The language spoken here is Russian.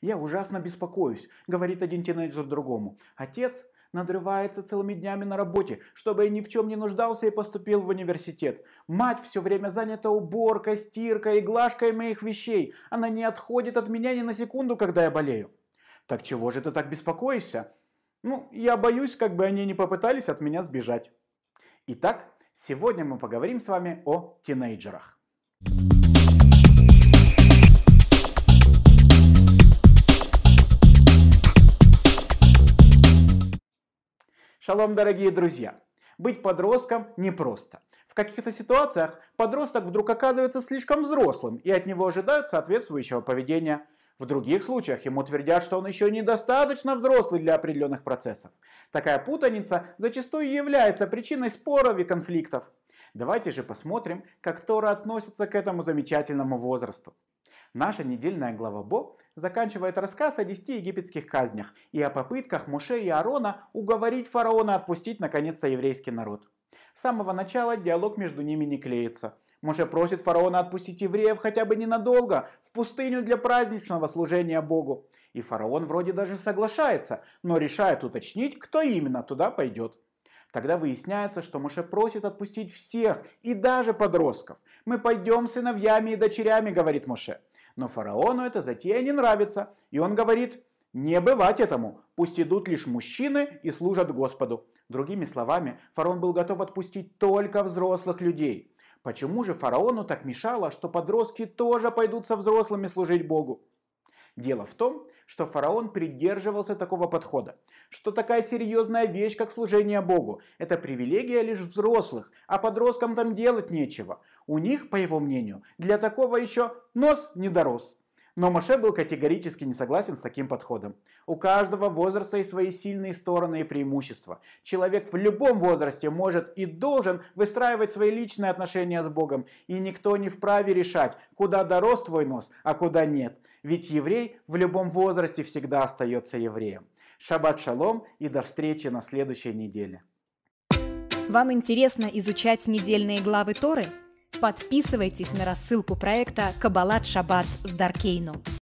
Я ужасно беспокоюсь, говорит один тинейджер другому. Отец надрывается целыми днями на работе, чтобы я ни в чем не нуждался и поступил в университет. Мать все время занята уборкой, стиркой и глажкой моих вещей. Она не отходит от меня ни на секунду, когда я болею. Так чего же ты так беспокоишься? Ну, я боюсь, как бы они не попытались от меня сбежать. Итак, сегодня мы поговорим с вами о тинейджерах. Thank you Шалом, дорогие друзья! Быть подростком непросто. В каких-то ситуациях подросток вдруг оказывается слишком взрослым и от него ожидают соответствующего поведения. В других случаях ему твердят, что он еще недостаточно взрослый для определенных процессов. Такая путаница зачастую является причиной споров и конфликтов. Давайте же посмотрим, как Тора относится к этому замечательному возрасту. Наша недельная глава Бо заканчивает рассказ о десяти египетских казнях и о попытках Муше и Аарона уговорить фараона отпустить наконец-то еврейский народ. С самого начала диалог между ними не клеится. Муше просит фараона отпустить евреев хотя бы ненадолго, в пустыню для праздничного служения Богу. И фараон вроде даже соглашается, но решает уточнить, кто именно туда пойдет. Тогда выясняется, что Муше просит отпустить всех и даже подростков. «Мы пойдем сыновьями и дочерями», — говорит Муше. Но фараону эта затея не нравится, и он говорит, не бывать этому, пусть идут лишь мужчины и служат Господу. Другими словами, фараон был готов отпустить только взрослых людей. Почему же фараону так мешало, что подростки тоже пойдут со взрослыми служить Богу? Дело в том, что фараон придерживался такого подхода, что такая серьезная вещь, как служение Богу, это привилегия лишь взрослых, а подросткам там делать нечего. У них, по его мнению, для такого еще нос не дорос. Но Моше был категорически не согласен с таким подходом. У каждого возраста есть свои сильные стороны и преимущества. Человек в любом возрасте может и должен выстраивать свои личные отношения с Богом, и никто не вправе решать, куда дорос твой нос, а куда нет. Ведь еврей в любом возрасте всегда остается евреем. Шаббат шалом и до встречи на следующей неделе. Вам интересно изучать недельные главы Торы? Подписывайтесь на рассылку проекта «Каббалат Шаббат» с Даркейну.